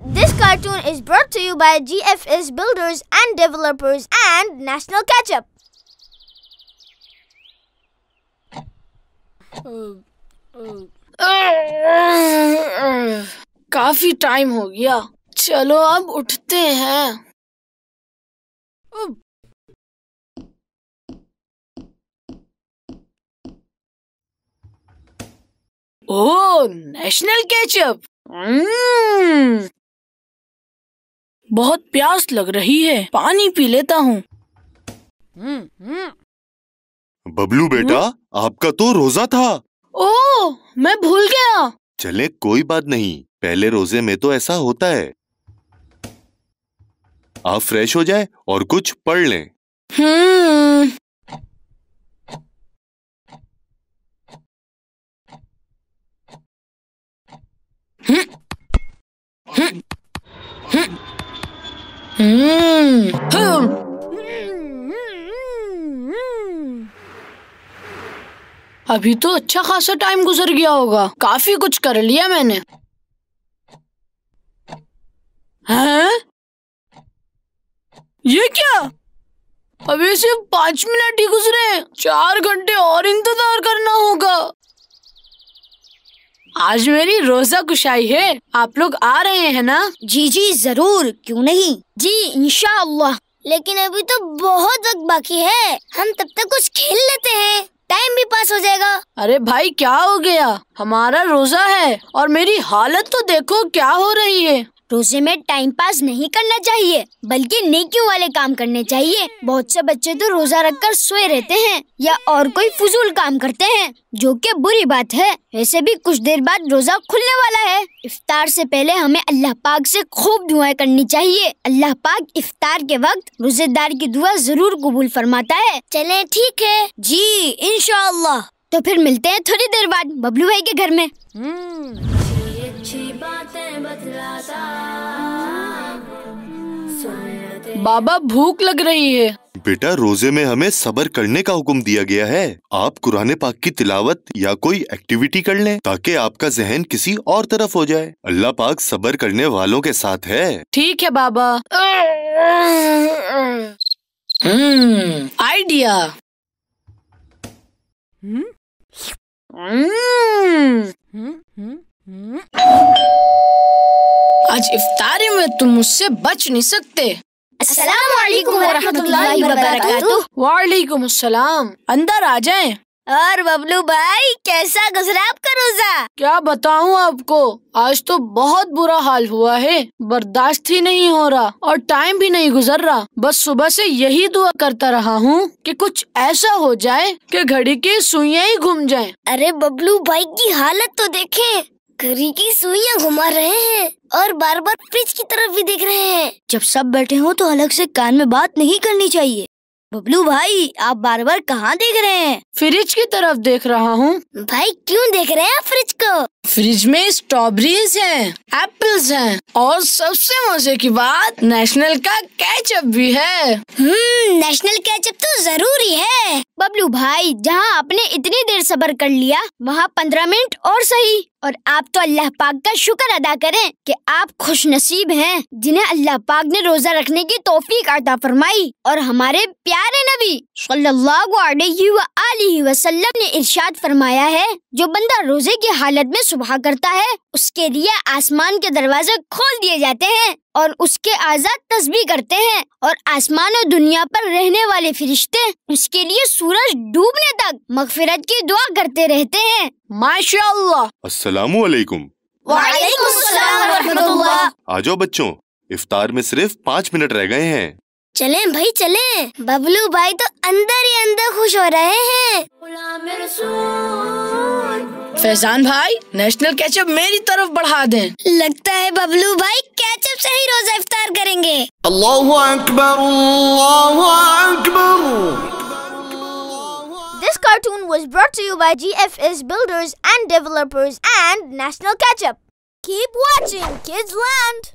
This cartoon is brought to you by GFS Builders and Developers and National Catch Up. काफी time हो गया चलो अब उठते हैं ओ नेशनल कैचअप बहुत प्यास लग रही है पानी पी लेता हूँ बबलू बेटा हम्म? आपका तो रोजा था ओ मैं भूल गया चले कोई बात नहीं पहले रोजे में तो ऐसा होता है आप फ्रेश हो जाए और कुछ पढ़ लें हम्म हम्म। अभी तो अच्छा खासा टाइम गुजर गया होगा काफी कुछ कर लिया मैंने हैं? ये क्या अभी सिर्फ पांच मिनट ही गुजरे चार घंटे और इंतजार करना होगा आज मेरी रोजा कुशाई है आप लोग आ रहे हैं ना जी जी जरूर क्यों नहीं जी इनशाला लेकिन अभी तो बहुत वक्त बाकी है हम तब तक कुछ खेल लेते हैं टाइम भी पास हो जाएगा अरे भाई क्या हो गया हमारा रोजा है और मेरी हालत तो देखो क्या हो रही है रोजे में टाइम पास नहीं करना चाहिए बल्कि नेकियों वाले काम करने चाहिए बहुत से बच्चे तो रोजा रखकर सोए रहते हैं या और कोई फजूल काम करते हैं जो कि बुरी बात है वैसे भी कुछ देर बाद रोजा खुलने वाला है इफ्तार से पहले हमें अल्लाह पाक से खूब दुआएं करनी चाहिए अल्लाह पाक इफ्तार के वक्त रोजेदार की दुआ जरूर कबूल फरमाता है चले ठीक है जी इनशाला तो फिर मिलते हैं थोड़ी देर बाद बबलू भाई के घर में हम्म। बाबा भूख लग रही है बेटा रोजे में हमें सबर करने का हुक्म दिया गया है आप कुरान पाक की तिलावत या कोई एक्टिविटी कर लें ताकि आपका जहन किसी और तरफ हो जाए अल्लाह पाक सबर करने वालों के साथ है ठीक है बाबा हम्म, आइडिया हम्म। आज इफ्तारी में तुम मुझसे बच नहीं सकते वालेकुम असलम अंदर आ जाए और बबलू भाई कैसा गुजरा आपका रोजा क्या बताऊं आपको आज तो बहुत बुरा हाल हुआ है बर्दाश्त ही नहीं हो रहा और टाइम भी नहीं गुजर रहा बस सुबह से यही दुआ करता रहा हूँ कि कुछ ऐसा हो जाए कि घड़ी की सुइया ही घूम जाए अरे बबलू भाई की हालत तो देखे घड़ी की सुइयां घुमा रहे हैं और बार बार फ्रिज की तरफ भी देख रहे हैं जब सब बैठे हो तो अलग से कान में बात नहीं करनी चाहिए बबलू भाई आप बार बार कहाँ देख रहे हैं फ्रिज की तरफ देख रहा हूँ भाई क्यों देख रहे हैं आप फ्रिज को फ्रिज में स्ट्रॉबेरीज हैं, एप्पल्स हैं और सबसे मजे की बात नेशनल का कैचअप भी है हम्म नेशनल कैचअप तो जरूरी है बबलू भाई जहाँ आपने इतनी देर सबर कर लिया वहाँ पंद्रह मिनट और सही और आप तो अल्लाह पाक का शुक्र अदा करें कि आप खुश नसीब हैं जिन्हें अल्लाह पाक ने रोजा रखने की तोफीक अदा फरमाई और हमारे प्यारे नबी सल्लल्लाहु अलैहि व आलिहि वसल्लम ने इरशाद फरमाया है जो बंदा रोजे की हालत में सुबह करता है उसके लिए आसमान के दरवाजे खोल दिए जाते हैं और उसके आजाद तस्बी करते हैं और आसमान और दुनिया पर रहने वाले फरिश्ते उसके लिए सूरज डूबने तक मगफिरत की दुआ करते रहते हैं माशाल्लाह अस्सलाम वालेकुम आ जाओ बच्चों इफ्तार में सिर्फ पाँच मिनट रह गए हैं चले भाई चले बबलू भाई तो अंदर ही अंदर खुश हो रहे हैं फैजान भाई नेशनल कैचअप मेरी तरफ बढ़ा दें लगता है बबलू भाई कैचअप से ही रोजा इफ्तार करेंगे अल्लाह अकबर अल्लाह Akbar This cartoon was brought to you by GFS Builders and Developers and National Catch-Up. Keep watching Kids Land!